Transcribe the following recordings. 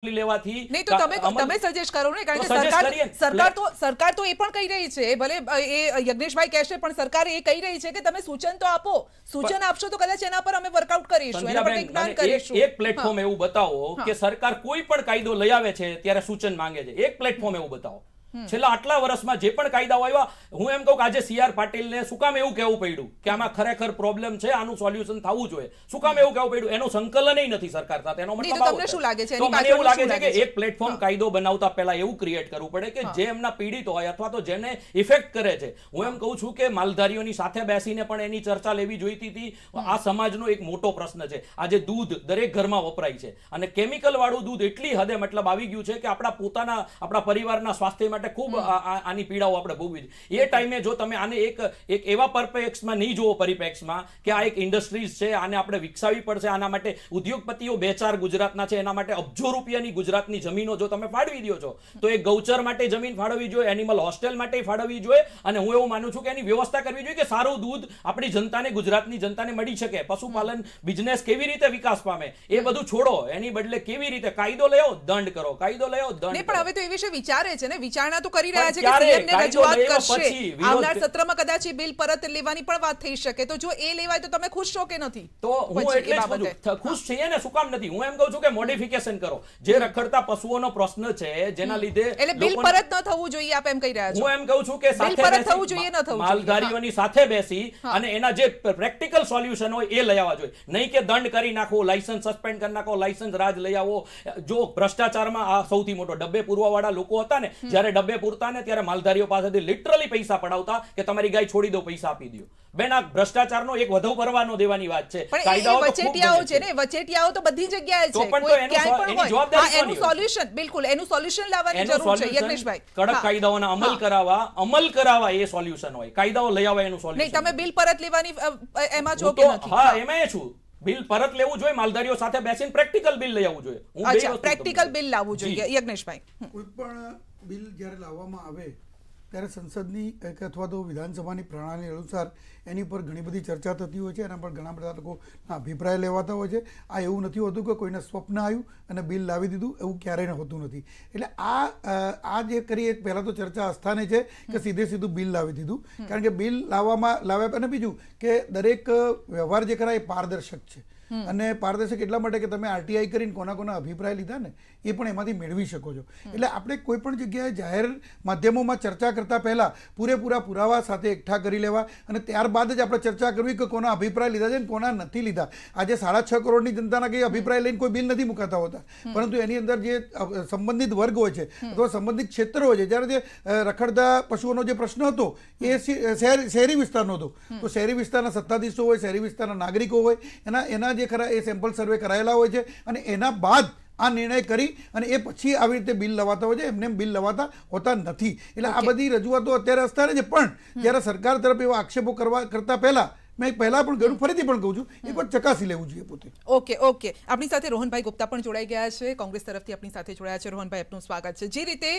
યજ્ઞેશભાઈ કહેશે પણ સરકાર એ કહી રહી છે કે તમે સૂચન તો આપો સૂચન આપશો તો કદાચ એના પર અમે વર્કઆઉટ કરીશું એના પર એક પ્લેટફોર્મ એવું બતાવો કે સરકાર કોઈ પણ કાયદો લઈ આવે છે ત્યારે સૂચન માંગે છે એક પ્લેટફોર્મ એવું બતાવો છેલ્લા આટલા વર્ષમાં જે પણ કાયદાઓ આવ્યા હું એમ કહું કે આજે સી પાટીલને શું કામ એવું કહેવું પડ્યું કે આમાં ખરેખર પ્રોબ્લેમ છે આનું સોલ્યુશન થવું જોઈએ શું કામ એવું કહેવું પડ્યું એનું સંકલન નથી સરકાર સાથે એનો મતલબ શું લાગે છે મને એવું લાગે છે કે એક પ્લેટફોર્મ કાયદો બનાવતા પહેલા એવું ક્રિએટ કરવું પડે કે જે એમના પીડિત હોય અથવા તો જેને ઇફેક્ટ કરે છે હું એમ કહું છું કે માલધારીઓની સાથે બેસીને પણ એની ચર્ચા લેવી જોઈતી હતી આ સમાજનો એક મોટો પ્રશ્ન છે આજે દૂધ દરેક ઘરમાં વપરાય છે અને કેમિકલ વાળું દૂધ એટલી હદે મતલબ આવી ગયું છે કે આપણા પોતાના આપણા પરિવારના સ્વાસ્થ્ય માટે માટે ખૂબ આની પીડાઓ આપણે ભોગવી એ ટાઈમે જો તમે આને એક એક એવા પરપેક્ષમાં નહીં જુઓ પરિપેક્ષમાં કે આ એક ઇન્ડસ્ટ્રીઝ છે આને આપણે વિકસાવી પડશે આના માટે ઉદ્યોગપતિઓ બે ચાર ગુજરાતના છે એના માટે અબજો રૂપિયાની ગુજરાતની જમીનો જો તમે ફાળવી દો છો તો એ ગૌચર માટે જમીન ફાળવવી જોઈએ એનિમલ હોસ્ટેલ માટે ફાળવવી જોઈએ અને હું એવું માનું છું કે એની વ્યવસ્થા કરવી જોઈએ કે સારું દૂધ આપણી જનતાને ગુજરાતની જનતાને મળી શકે પશુપાલન બિઝનેસ કેવી રીતે વિકાસ પામે એ બધું છોડો એની બદલે કેવી રીતે કાયદો લયો દંડ કરો કાયદો લયો દંડ પણ હવે તો એ વિશે વિચારે છે ને વિચાર ધારણા તો કરી રહ્યા છે કે સીએમને રજૂઆત કરશે આવનાર સત્રમાં કદાચ એ બિલ પરત લેવાની પણ વાત થઈ શકે તો જો એ લેવાય તો તમે ખુશ છો કે નથી તો હું એટલે ખુશ છીએ ને શું કામ નથી હું એમ કહું છું કે મોડિફિકેશન કરો જે રખડતા પશુઓનો પ્રશ્ન છે જેના લીધે એટલે બિલ પરત ન થવું જોઈએ આપ એમ કહી રહ્યા છો હું એમ કહું છું કે સાથે પરત થવું જોઈએ ન થવું માલધારીઓની સાથે બેસી અને એના જે પ્રેક્ટિકલ સોલ્યુશન હોય એ લઈ આવવા જોઈએ નહીં કે દંડ કરી નાખો લાયસન્સ સસ્પેન્ડ કરી નાખો લાયસન્સ રાજ લઈ આવો જો ભ્રષ્ટાચારમાં આ સૌથી મોટો ડબ્બે પૂરવાવાળા લોકો હતા ને જ્યારે ઢબે પૂરતા ને ત્યારે માલધારીઓ પાસેથી લિટરલી પૈસા પડાવતા કે તમારી ગાય છોડી દો પૈસા આપી દો બેન આ ભ્રષ્ટાચારનો એક વધુ ભરવાનો દેવાની વાત છે કાયદાઓ વચેટિયાઓ છે બધી જગ્યાએ કડક કાયદાઓના અમલ કરાવવા અમલ કરાવવા એ સોલ્યુશન હોય કાયદાઓ લઈ આવવા એનું સોલ્યુશન તમે બિલ પરત લેવાની એમાં છો કે હા એમાં એ છું બિલ પરત લેવું જોઈએ માલધારીઓ સાથે બેસીને પ્રેક્ટિકલ બિલ લઈ આવવું જોઈએ પ્રેક્ટિકલ બિલ લાવવું જોઈએ યજ્ઞેશભાઈ કોઈ પણ બિલ જ્યારે લાવવામાં આવે ત્યારે સંસદની એક અથવા તો વિધાનસભાની પ્રણાલી અનુસાર એની પર ઘણી બધી ચર્ચા થતી હોય છે એના પર ઘણા બધા લોકોના અભિપ્રાય લેવાતા હોય છે આ એવું નથી હોતું કે કોઈને સ્વપ્ન આવ્યું અને બિલ લાવી દીધું એવું ક્યારેય હોતું નથી એટલે આ આ જે કરી એક પહેલાં તો ચર્ચા આસ્થાને છે કે સીધે સીધું બિલ લાવી દીધું કારણ કે બિલ લાવવામાં લાવ્યા અને બીજું કે દરેક વ્યવહાર જે કરાય એ પારદર્શક છે અને પારદર્શક એટલા માટે કે તમે આરટીઆઈ કરીને કોના કોના અભિપ્રાય લીધા ને એ પણ એમાંથી મેળવી શકો છો એટલે આપણે કોઈ પણ જગ્યાએ જાહેર માધ્યમોમાં ચર્ચા કરતા પહેલાં પૂરેપૂરા પુરાવા સાથે એકઠા કરી લેવા અને ત્યારબાદ જ આપણે ચર્ચા કરવી કે કોના અભિપ્રાય લીધા છે ને કોના નથી લીધા આજે સાડા છ કરોડની જનતાના કંઈ અભિપ્રાય લઈને કોઈ બિલ નથી મુકાતા હોતા પરંતુ એની અંદર જે સંબંધિત વર્ગ હોય છે અથવા સંબંધિત ક્ષેત્ર હોય છે જ્યારે જે રખડતા પશુઓનો જે પ્રશ્ન હતો એ શહેરી વિસ્તારનો હતો તો શહેરી વિસ્તારના સત્તાધીશો હોય શહેરી વિસ્તારના નાગરિકો હોય એના એના જે ખરા એ સેમ્પલ સર્વે કરાયેલા હોય છે અને એના બાદ આ નિર્ણય કરી અને એ પછી આવી રીતે બિલ લવાતા હોય છે એમને બિલ લવાતા હોતા નથી એટલે આ બધી રજૂઆતો અત્યારે અસ્થાને છે પણ જ્યારે સરકાર તરફ એવા આક્ષેપો કરવા કરતા પહેલા મેં પહેલા પણ ઘણું ફરીથી પણ કહું છું એ પણ ચકાસી લેવું જોઈએ પોતે ઓકે ઓકે આપણી સાથે રોહનભાઈ ગુપ્તા પણ જોડાઈ ગયા છે કોંગ્રેસ તરફથી આપણી સાથે જોડાયા છે રોહનભાઈ આપનું સ્વાગત છે જે રીતે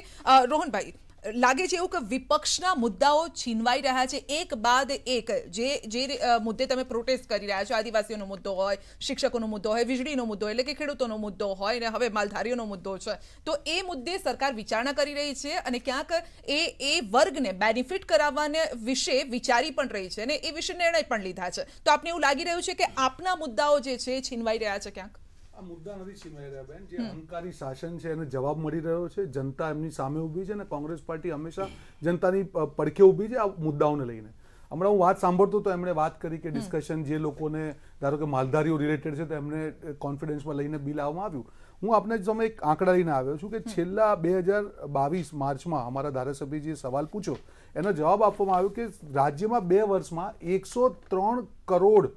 રોહનભાઈ લાગે છે એવું કે વિપક્ષના મુદ્દાઓ છીનવાઈ રહ્યા છે એક બાદ એક જે જે મુદ્દે તમે પ્રોટેસ્ટ કરી રહ્યા છો આદિવાસીઓનો મુદ્દો હોય શિક્ષકોનો મુદ્દો હોય વીજળીનો મુદ્દો એટલે કે ખેડૂતોનો મુદ્દો હોય અને હવે માલધારીઓનો મુદ્દો છે તો એ મુદ્દે સરકાર વિચારણા કરી રહી છે અને ક્યાંક એ એ વર્ગને બેનિફિટ કરાવવાને વિશે વિચારી પણ રહી છે અને એ વિશે નિર્ણય પણ લીધા છે તો આપને એવું લાગી રહ્યું છે કે આપના મુદ્દાઓ જે છે છીનવાઈ રહ્યા છે ક્યાંક આ મુદ્દા નથી ચીમેરાબેન જે અહંકારી શાસન છે એનો જવાબ મળી રહ્યો છે જનતા એમની સામે ઊભી છે અને કોંગ્રેસ પાર્ટી હંમેશા જનતાની પડખે ઊભી છે આ મુદ્દાઓને લઈને હમણાં હું વાત સાંભળતો તો એમણે વાત કરી કે ડિસ્કશન જે લોકોને ધારો કે માલધારીઓ રિલેટેડ છે તો એમને કોન્ફિડન્સમાં લઈને બિલ આવવામાં આવ્યું હું આપને તમે એક આંકડા લઈને આવ્યો છું કે છેલ્લા બે હજાર બાવીસ માર્ચમાં અમારા ધારાસભ્યજીએ સવાલ પૂછ્યો એનો જવાબ આપવામાં આવ્યો કે રાજ્યમાં બે વર્ષમાં એકસો ત્રણ કરોડ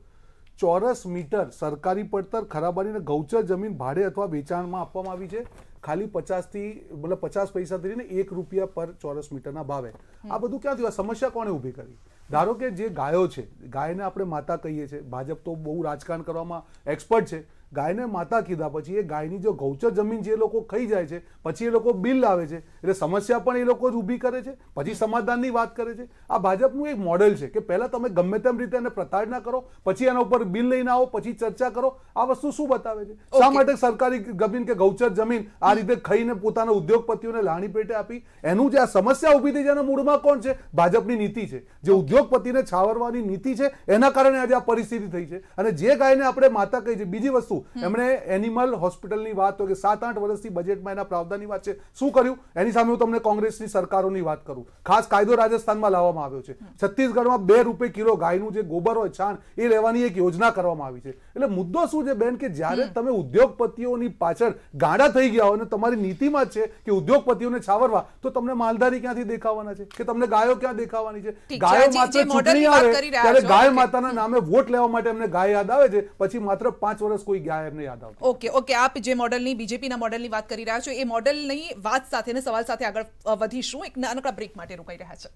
ચોરસ મીટર સરકારી પડતર ખરાબારી અને ગૌચર જમીન ભાડે અથવા વેચાણમાં આપવામાં આવી છે ખાલી પચાસથી મતલબ પચાસ પૈસા લઈને એક રૂપિયા પર ચોરસ મીટરના ભાવે આ બધું ક્યાં થયું આ સમસ્યા કોણે ઊભી કરી ધારો કે જે ગાયો છે ગાયને આપણે માતા કહીએ છીએ ભાજપ તો બહુ રાજકારણ કરવામાં એક્સપર્ટ છે ગાયને માતા કીધા પછી એ ગાયની જો ગૌચર જમીન છે એ લોકો ખાઈ જાય છે પછી એ લોકો બિલ લાવે છે એટલે સમસ્યા પણ એ લોકો જ ઊભી કરે છે પછી સમાધાનની વાત કરે છે આ ભાજપનું એક મોડેલ છે કે પહેલાં તમે ગમે તેમ રીતે એને પ્રતાડના કરો પછી એના ઉપર બિલ લઈને આવો પછી ચર્ચા કરો આ વસ્તુ શું બતાવે છે શા માટે સરકારી જમીન કે ગૌચર જમીન આ રીતે ખાઈને પોતાના ઉદ્યોગપતિઓને લાણી પેટે આપી એનું જે આ સમસ્યા ઊભી થઈ છે એના મૂળમાં કોણ છે ભાજપની નીતિ છે જે ઉદ્યોગપતિને છાવરવાની નીતિ છે એના કારણે આજે આ પરિસ્થિતિ થઈ છે અને જે ગાયને આપણે માતા કહી છે બીજી વસ્તુ શું એમણે એનિમલ હોસ્પિટલની વાત હોય કે સાત આઠ વર્ષથી બજેટમાં એના પ્રાવધાનની વાત છે શું કર્યું એની સામે હું તમને કોંગ્રેસની સરકારોની વાત કરું ખાસ કાયદો રાજસ્થાનમાં લાવવામાં આવ્યો છે છત્તીસગઢમાં બે રૂપે કિલો ગાયનું જે ગોબર હોય છાણ એ લેવાની એક યોજના કરવામાં આવી છે એટલે મુદ્દો શું છે બેન કે જ્યારે તમે ઉદ્યોગપતિઓની પાછળ ગાડા થઈ ગયા હોય અને તમારી નીતિમાં છે કે ઉદ્યોગપતિઓને છાવરવા તો તમને માલધારી ક્યાંથી દેખાવાના છે કે તમને ગાયો ક્યાં દેખાવાની છે ગાયો માત્ર ચૂંટણી આવે ત્યારે ગાય માતાના નામે વોટ લેવા માટે એમને ગાય યાદ આવે છે પછી માત્ર પાંચ વર્ષ કોઈ જગ્યાએ એમને યાદ આવતું ઓકે ઓકે આપ જે મોડલની બીજેપીના મોડલની વાત કરી રહ્યા છો એ મોડલની વાત સાથે ને સવાલ સાથે આગળ વધીશું એક નાનકડા બ્રેક માટે રોકાઈ રહ્યા છે